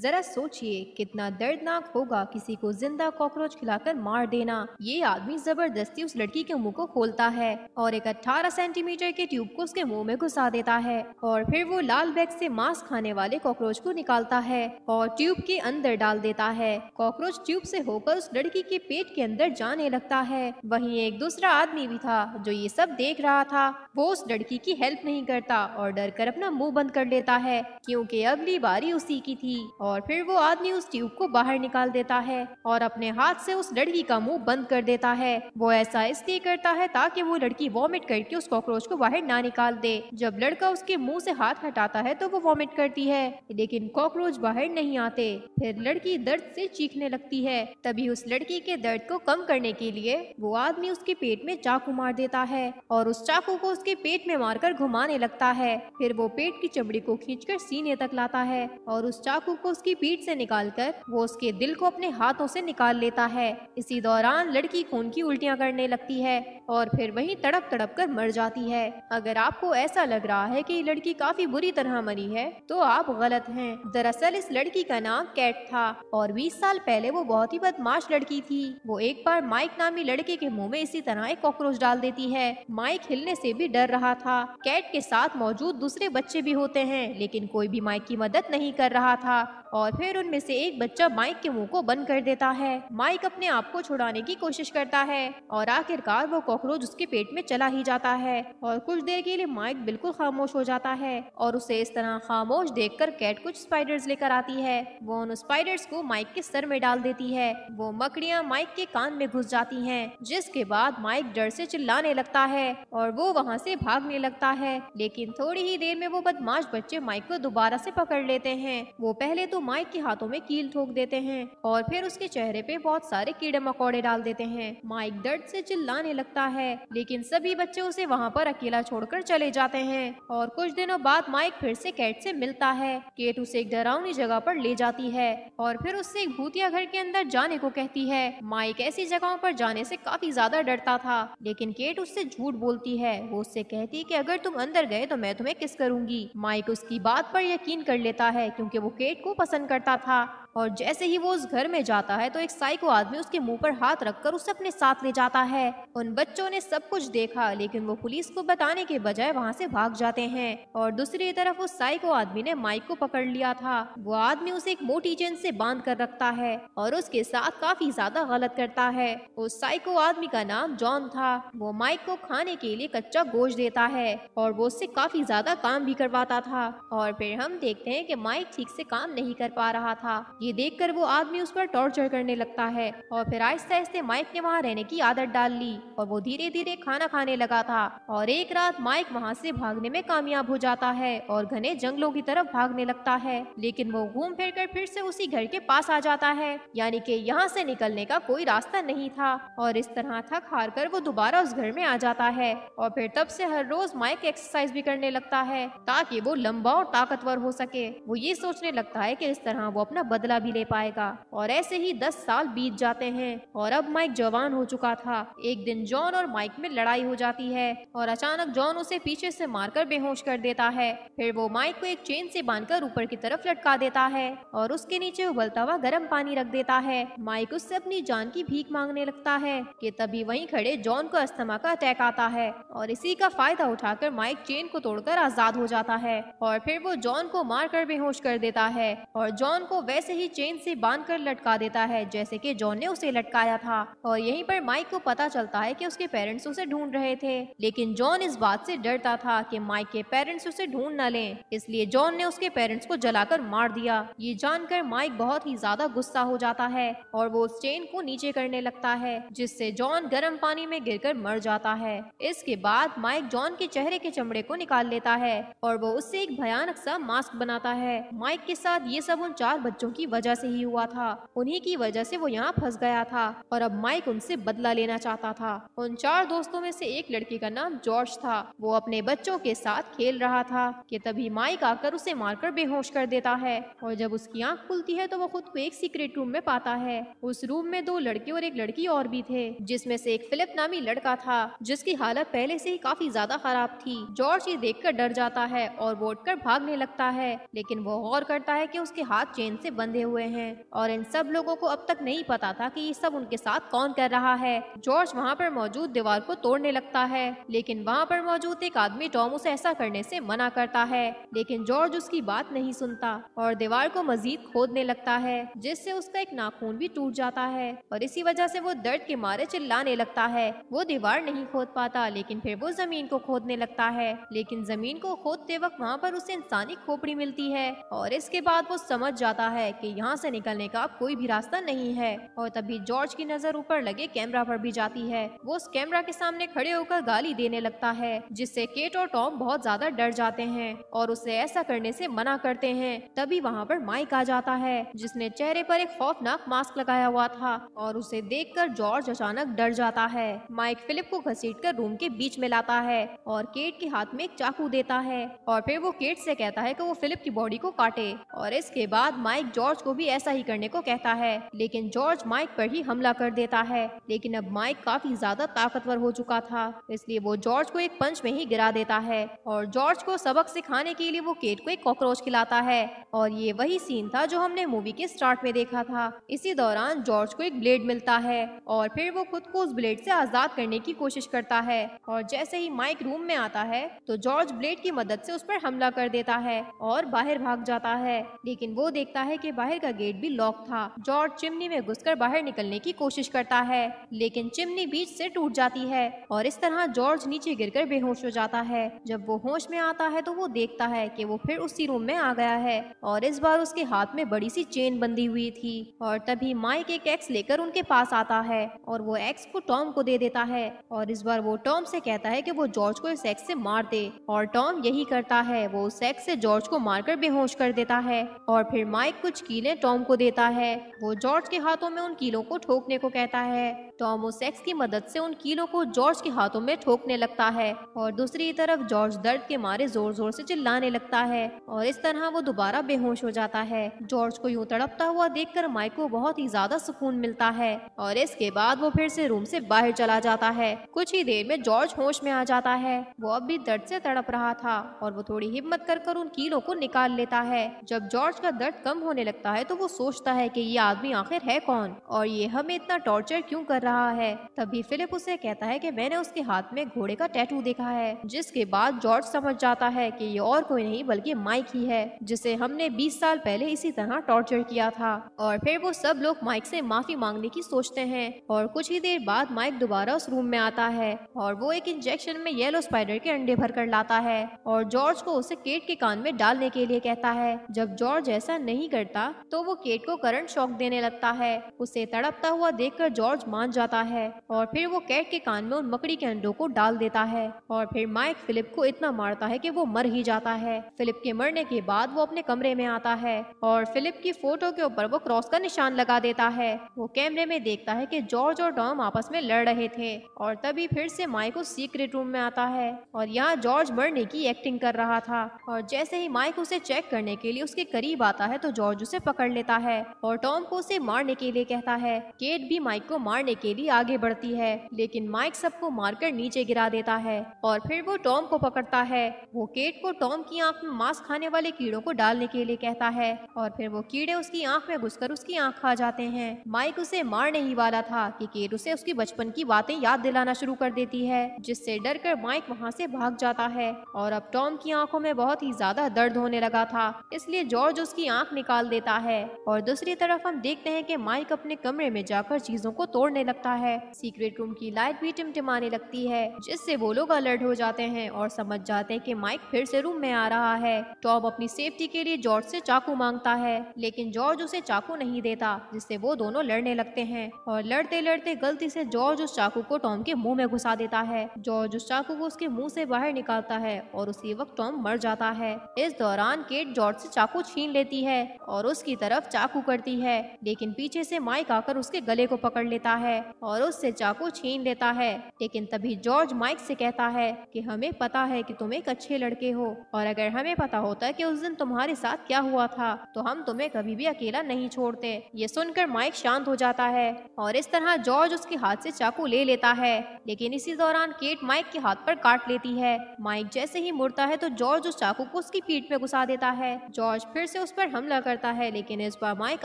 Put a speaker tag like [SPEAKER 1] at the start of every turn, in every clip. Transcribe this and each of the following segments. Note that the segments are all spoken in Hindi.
[SPEAKER 1] जरा सोचिए कितना दर्दनाक होगा किसी को जिंदा कॉकरोच खिलाकर मार देना ये आदमी जबरदस्ती उस लड़की के मुंह को खोलता है और एक 18 सेंटीमीटर के ट्यूब को उसके मुंह में घुसा देता है और फिर वो लाल बैग से मांस खाने वाले कॉकरोच को निकालता है और ट्यूब के अंदर डाल देता है कॉकरोच ट्यूब से होकर उस लड़की के पेट के अंदर जाने लगता है वही एक दूसरा आदमी भी था जो ये सब देख रहा था वो उस लड़की की हेल्प नहीं करता और डर कर अपना मुँह बंद कर लेता है क्यूँकी अगली बारी उसी की थी और फिर वो आदमी उस ट्यूब को बाहर निकाल देता है और अपने हाथ से उस लड़की का मुंह बंद कर देता है वो ऐसा इसलिए करता है ताकि वो लड़की वॉमिट करके उस कॉकरोच को बाहर ना निकाल दे जब लड़का उसके मुंह से हाथ हटाता है तो वो वॉमिट करती है लेकिन कॉकरोच बाहर नहीं आते फिर लड़की दर्द से चीखने लगती है तभी उस लड़की के दर्द को कम करने के लिए वो आदमी उसके पेट में चाकू मार देता है और उस चाकू को उसके पेट में मारकर घुमाने लगता है फिर वो पेट की चमड़ी को खींचकर सीने तक लाता है और उस चाकू को उसकी पीठ से निकालकर वो उसके दिल को अपने हाथों से निकाल लेता है इसी दौरान लड़की खून की उल्टियाँ करने लगती है और फिर वहीं तड़प तड़प कर मर जाती है अगर आपको ऐसा लग रहा है कि लड़की काफी बुरी तरह मरी है तो आप गलत हैं दरअसल इस लड़की का नाम कैट था और 20 साल पहले वो बहुत ही बदमाश लड़की थी वो एक बार माइक नामी लड़के के मुंह में इसी तरह एक कॉकरोच डाल देती है माइक हिलने से भी डर रहा था कैट के साथ मौजूद दूसरे बच्चे भी होते हैं लेकिन कोई भी माइक की मदद नहीं कर रहा था और फिर उनमें से एक बच्चा माइक के मुंह को बंद कर देता है माइक अपने आप को छुड़ाने की कोशिश करता है और आखिरकार वो कॉकरोच उसके पेट में चला ही जाता है और कुछ देर के लिए माइक बिल्कुल खामोश हो जाता है और उसे इस तरह खामोश देख कर कैट कुछ स्पाइडर्स लेकर आती है वो उन स्पाइडर्स को माइक के सर में डाल देती है वो मकड़ियाँ माइक के कान में घुस जाती है जिसके बाद माइक डर से चिल्लाने लगता है और वो वहाँ से भागने लगता है लेकिन थोड़ी ही देर में वो बदमाश बच्चे माइक को दोबारा से पकड़ लेते हैं वो पहले तो माइक के हाथों में कील ठोक देते हैं और फिर उसके चेहरे पे बहुत सारे कीड़े मकोड़े डाल देते हैं माइक दर्द से चिल्लाने लगता है लेकिन सभी बच्चे उसे वहाँ पर अकेला छोड़कर चले जाते हैं और कुछ दिनों बाद माइक फिर से कैट से मिलता है केट उसे एक डरावनी जगह पर ले जाती है और फिर उससे एक भूतिया घर के अंदर जाने को कहती है माइक ऐसी जगहों पर जाने से काफी ज्यादा डरता था लेकिन केट उससे झूठ बोलती है वो उससे कहती है कि अगर तुम अंदर गए तो मैं तुम्हें किस करूंगी माइक उसकी बात पर यकीन कर लेता है क्योंकि वो केट को पसंद पसंद करता था और जैसे ही वो उस घर में जाता है तो एक साइको आदमी उसके मुंह पर हाथ रखकर उसे अपने साथ ले जाता है उन बच्चों ने सब कुछ देखा लेकिन वो पुलिस को बताने के बजाय वहाँ से भाग जाते हैं और दूसरी तरफ उस साइको आदमी ने माइक को पकड़ लिया था वो आदमी उसे एक मोटी चेन से बांध कर रखता है और उसके साथ काफी ज्यादा गलत करता है उस साइको आदमी का नाम जॉन था वो माइक को खाने के लिए कच्चा गोश्त देता है और वो उससे काफी ज्यादा काम भी करवाता था और फिर हम देखते हैं कि माइक ठीक से काम नहीं कर पा रहा था ये कर वो आदमी उस पर टॉर्चर करने लगता है और फिर आहिस्ते आहिस्ते माइक ने वहाँ रहने की आदत डाल ली और वो धीरे धीरे खाना खाने लगा था और एक रात माइक वहाँ से भागने में कामयाब हो जाता है और घने जंगलों की तरफ भागने लगता है लेकिन वो घूम फिर कर फिर से उसी घर के पास आ जाता है यानी कि यहाँ से निकलने का कोई रास्ता नहीं था और इस तरह थक हार कर वो दोबारा उस घर में आ जाता है और फिर तब से हर रोज माइक एक्सरसाइज भी करने लगता है ताकि वो लंबा और ताकतवर हो सके वो ये सोचने लगता है की इस तरह वो अपना बदला बदला भी ले पाएगा और ऐसे ही दस साल बीत जाते हैं और अब माइक जवान हो चुका था एक दिन जॉन और माइक में लड़ाई हो जाती है और अचानक जॉन उसे पीछे से मारकर बेहोश कर देता है फिर वो माइक को एक चेन से बांधकर ऊपर की तरफ लटका देता है और उसके नीचे उबलता हुआ गर्म पानी रख देता है माइक उससे अपनी जान की भीख मांगने लगता है कि तभी वहीं खड़े जॉन को अस्थमा का अटैक आता है और इसी का फायदा उठाकर माइक चेन को तोड़कर आजाद हो जाता है और फिर वो जॉन को मारकर बेहोश कर देता है और जॉन को वैसे ही ही चेन से बांधकर लटका देता है जैसे कि जॉन ने उसे लटकाया था और यहीं पर माइक को पता चलता है कि उसके पेरेंट्स उसे ढूंढ रहे थे लेकिन जॉन इस बात से डरता था कि माइक के पेरेंट्स उसे ढूंढ न लें इसलिए जॉन ने उसके पेरेंट्स को जलाकर मार दिया ये जानकर माइक बहुत ही ज्यादा गुस्सा हो जाता है और वो उस चेन को नीचे करने लगता है जिससे जॉन गर्म पानी में कर मर जाता है इसके बाद माइक जॉन के चेहरे के चमड़े को निकाल लेता है और वो उससे एक भयानक सा मास्क बनाता है माइक के साथ ये सब उन चार बच्चों की वजह से ही हुआ था उन्हीं की वजह से वो यहाँ फंस गया था और अब माइक उनसे बदला लेना चाहता था उन चार दोस्तों में से एक लड़के का नाम जॉर्ज था वो अपने बच्चों के साथ खेल रहा था कि तभी माइक आकर उसे मारकर बेहोश कर देता है और जब उसकी आँख खुलती है तो वो खुद को एक सीक्रेट रूम में पाता है उस रूम में दो लड़के और एक लड़की और भी थे जिसमे से एक फिलिप नामी लड़का था जिसकी हालत पहले से ही काफी ज्यादा खराब थी जॉर्ज ये देख डर जाता है और वो उठकर भागने लगता है लेकिन वो गौर करता है कि उसके हाथ चेन से बंधे बैठे हुए हैं और इन सब लोगों को अब तक नहीं पता था कि ये सब उनके साथ कौन कर रहा है जॉर्ज वहाँ पर मौजूद दीवार को तोड़ने लगता है लेकिन वहाँ पर मौजूद एक आदमी टॉम उसे ऐसा करने से मना करता है लेकिन जॉर्ज उसकी बात नहीं सुनता और दीवार को मजीद खोदने लगता है जिससे उसका एक नाखून भी टूट जाता है और इसी वजह से वो दर्द के मारे चिल्लाने लगता है वो दीवार नहीं खोद पाता लेकिन फिर वो जमीन को खोदने लगता है लेकिन जमीन को खोदते वक्त वहाँ पर उसे इंसानी खोपड़ी मिलती है और इसके बाद वो समझ जाता है कि यहाँ से निकलने का कोई भी रास्ता नहीं है और तभी जॉर्ज की नजर ऊपर लगे कैमरा पर भी जाती है वो उस कैमरा के सामने खड़े होकर गाली देने लगता है जिससे केट और टॉम बहुत ज्यादा डर जाते हैं और उसे ऐसा करने से मना करते हैं तभी वहाँ पर माइक आ जाता है जिसने चेहरे पर एक खौफनाक मास्क लगाया हुआ था और उसे कर जॉर्ज अचानक डर जाता है माइक फिलिप को कर रूम के बीच में लाता है और केट के हाथ में एक चाकू देता है और फिर वो केट से कहता है कि वो फिलिप की बॉडी को काटे और इसके बाद माइक जॉर्ज को भी ऐसा ही करने को कहता है लेकिन जॉर्ज माइक पर ही हमला कर देता है लेकिन अब माइक काफी ज्यादा ताकतवर हो चुका था इसलिए वो जॉर्ज को एक पंच में ही गिरा देता है और जॉर्ज को सबक सिखाने के लिए वो केट को एक कॉकरोच खिलाता है और ये वही सीन था जो हमने मूवी के स्टार्ट में देखा था इसी दौरान जॉर्ज को एक ब्लेड मिलता है और फिर वो खुद को उस ब्लेड से आजाद करने की कोशिश करता है और जैसे ही माइक रूम में आता है तो जॉर्ज ब्लेड की मदद से उस पर हमला कर देता है और बाहर भाग जाता है लेकिन वो देखता है कि बाहर का गेट भी लॉक था जॉर्ज चिमनी में घुसकर बाहर निकलने की कोशिश करता है लेकिन चिमनी बीच से टूट जाती है और इस तरह जॉर्ज नीचे गिरकर बेहोश हो जाता है जब वो होश में आता है तो वो देखता है कि वो फिर उसी रूम में आ गया है और इस बार उसके हाथ में बड़ी सी चेन बंधी हुई थी और तभी माइक एक एक्स लेकर उनके पास आता है और वो एक्स को टॉम को दे देता है और इस बार वो टॉम से कहता है कि वो जॉर्ज को इस एक्स से मार दे और टॉम यही करता है वो उस एक्स से जॉर्ज को मारकर बेहोश कर देता है और फिर माइक कुछ कीलें टॉम को देता है वो जॉर्ज के हाथों में उन कीलों को ठोकने को कहता है एक्स तो की मदद से उन कीलों को जॉर्ज के हाथों में ठोकने लगता है और दूसरी तरफ जॉर्ज दर्द के मारे जोर जोर से चिल्लाने लगता है और इस तरह वो दोबारा बेहोश हो जाता है जॉर्ज को यूँ तड़पता हुआ देख कर माइक को बहुत ही ज्यादा सुकून मिलता है और इसके बाद वो फिर से रूम से बाहर चला जाता है कुछ ही देर में जॉर्ज होश में आ जाता है वो अब भी दर्द से तड़प रहा था और वो थोड़ी हिम्मत कर कर उन कीलों को निकाल लेता है जब जॉर्ज का दर्द कम होने लगता है तो वो सोचता है की ये आदमी आखिर है कौन और ये हमें इतना टॉर्चर क्यूँ कर रहा रहा है तभी फिलिप उसे कहता है कि मैंने उसके हाथ में घोड़े का टैटू देखा है जिसके बाद जॉर्ज समझ जाता है कि ये और कोई नहीं बल्कि माइक ही है जिसे हमने 20 साल पहले इसी तरह टॉर्चर किया था और फिर वो सब लोग माइक से माफी मांगने की सोचते हैं और कुछ ही देर बाद माइक दोबारा उस रूम में आता है और वो एक इंजेक्शन में येलो स्पाइडर के अंडे भर कर लाता है और जॉर्ज को उसे केट के कान में डालने के लिए कहता है जब जॉर्ज ऐसा नहीं करता तो वो केट को करंट शॉक देने लगता है उसे तड़पता हुआ देख जॉर्ज मान जाता जाता है और फिर वो कैट के कान में उन मकड़ी के अंडों को डाल देता है और फिर माइक फिलिप को इतना मारता है कि वो मर ही जाता है फिलिप के मरने के बाद वो अपने कमरे में आता है और फिलिप की फोटो के ऊपर वो क्रॉस का निशान लगा देता है वो कैमरे में देखता है की जॉर्ज और टॉम आपस में लड़ रहे थे और तभी फिर से माइक उस सीक्रेट रूम में आता है और यहाँ जॉर्ज मरने की एक्टिंग कर रहा था और जैसे ही माइक उसे चेक करने के लिए उसके करीब आता है तो जॉर्ज उसे पकड़ लेता है और टॉम को उसे मारने के लिए कहता है केट भी माइक को मारने अकेली आगे बढ़ती है लेकिन माइक सबको मारकर नीचे गिरा देता है और फिर वो टॉम को पकड़ता है वो केट को टॉम की आंख में मांस खाने वाले कीड़ों को डालने के लिए कहता है और फिर वो कीड़े उसकी आंख में घुसकर उसकी आंख खा जाते हैं माइक उसे मारने ही वाला था कि केट उसे उसकी बचपन की बातें याद दिलाना शुरू कर देती है जिससे डर कर माइक वहाँ से भाग जाता है और अब टॉम की आंखों में बहुत ही ज्यादा दर्द होने लगा था इसलिए जॉर्ज उसकी आंख निकाल देता है और दूसरी तरफ हम देखते हैं कि माइक अपने कमरे में जाकर चीजों को तोड़ने लगा लगता है सीक्रेट रूम की लाइट भी टिमटिमाने लगती है जिससे वो लोग अलर्ट हो जाते हैं और समझ जाते हैं कि माइक फिर से रूम में आ रहा है टॉब अपनी सेफ्टी के लिए जॉर्ज से चाकू मांगता है लेकिन जॉर्ज उसे चाकू नहीं देता जिससे वो दोनों लड़ने लगते हैं और लड़ते लड़ते गलती से जॉर्ज उस चाकू को टॉम के मुंह में घुसा देता है जॉर्ज उस चाकू को उसके मुंह से बाहर निकालता है और उसी वक्त टॉम मर जाता है इस दौरान केट जॉर्ज से चाकू छीन लेती है और उसकी तरफ चाकू करती है लेकिन पीछे से माइक आकर उसके गले को पकड़ लेता है और उससे चाकू छीन लेता है लेकिन तभी जॉर्ज माइक से कहता है कि हमें पता है कि तुम एक अच्छे लड़के हो और अगर हमें पता होता कि उस दिन तुम्हारे साथ क्या हुआ था तो हम तुम्हें कभी भी अकेला नहीं छोड़ते ये सुनकर माइक शांत हो जाता है और इस तरह जॉर्ज उसके हाथ से चाकू ले लेता है लेकिन इसी दौरान केट माइक के हाथ पर काट लेती है माइक जैसे ही मुड़ता है तो जॉर्ज उस चाकू को उसकी पीठ में घुसा देता है जॉर्ज फिर से उस पर हमला करता है लेकिन इस बार माइक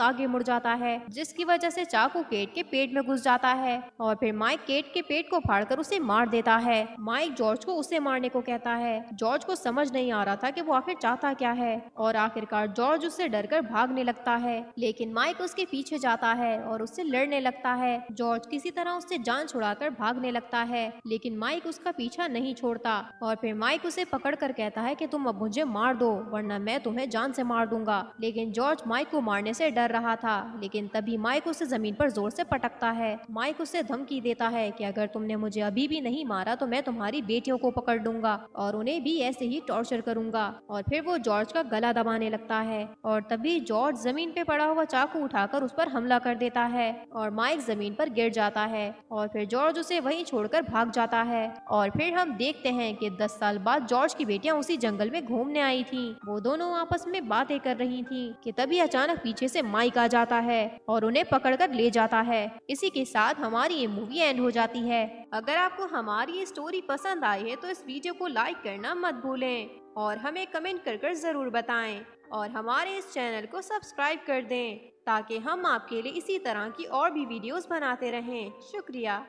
[SPEAKER 1] आगे मुड़ जाता है जिसकी वजह से चाकू केट के पेट में घुस जाता आता है और फिर माइक केट के पेट को फाड़कर उसे मार देता है माइक जॉर्ज को उसे मारने को कहता है जॉर्ज को समझ नहीं आ रहा था कि वो आखिर चाहता क्या है और आखिरकार जॉर्ज उससे डरकर भागने लगता है लेकिन माइक उसके पीछे जाता है और उससे लड़ने लगता है जॉर्ज किसी तरह उससे जान छुड़ाकर भागने लगता है लेकिन माइक उसका पीछा नहीं छोड़ता और फिर माइक उसे पकड़ कर कहता है कि तुम अब मुझे मार दो वरना मैं तुम्हें जान से मार दूंगा लेकिन जॉर्ज माइक को मारने से डर रहा था लेकिन तभी माइक उसे जमीन पर जोर से पटकता है माइक उसे धमकी देता है कि अगर तुमने मुझे अभी भी नहीं मारा तो मैं तुम्हारी बेटियों को पकड़ लूंगा और उन्हें भी ऐसे ही टॉर्चर करूंगा और फिर वो जॉर्ज का गला दबाने लगता है और तभी जॉर्ज जमीन पे पड़ा हुआ चाकू उठाकर उस पर हमला कर देता है और माइक जमीन पर गिर जाता है और फिर जॉर्ज उसे वहीं छोड़कर भाग जाता है और फिर हम देखते हैं कि दस साल बाद जॉर्ज की बेटियां उसी जंगल में घूमने आई थी वो दोनों आपस में बातें कर रही थी कि तभी अचानक पीछे से माइक आ जाता है और उन्हें पकड़कर ले जाता है इसी के साथ बाद हमारी ये मूवी एंड हो जाती है अगर आपको हमारी ये स्टोरी पसंद आई है तो इस वीडियो को लाइक करना मत भूलें और हमें कमेंट कर कर ज़रूर बताएं और हमारे इस चैनल को सब्सक्राइब कर दें ताकि हम आपके लिए इसी तरह की और भी वीडियोस बनाते रहें शुक्रिया